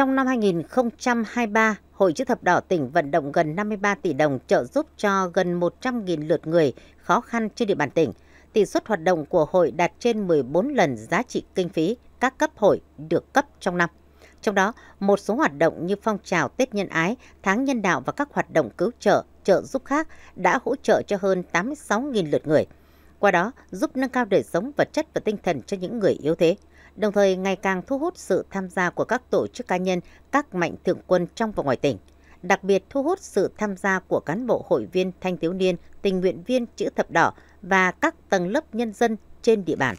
Trong năm 2023, Hội Chữ Thập Đỏ tỉnh vận động gần 53 tỷ đồng trợ giúp cho gần 100.000 lượt người khó khăn trên địa bàn tỉnh. Tỷ suất hoạt động của hội đạt trên 14 lần giá trị kinh phí các cấp hội được cấp trong năm. Trong đó, một số hoạt động như phong trào Tết Nhân Ái, Tháng Nhân Đạo và các hoạt động cứu trợ, trợ giúp khác đã hỗ trợ cho hơn 86.000 lượt người. Qua đó, giúp nâng cao đời sống vật chất và tinh thần cho những người yếu thế đồng thời ngày càng thu hút sự tham gia của các tổ chức cá nhân, các mạnh thường quân trong và ngoài tỉnh. Đặc biệt thu hút sự tham gia của cán bộ hội viên thanh thiếu niên, tình nguyện viên chữ thập đỏ và các tầng lớp nhân dân trên địa bàn.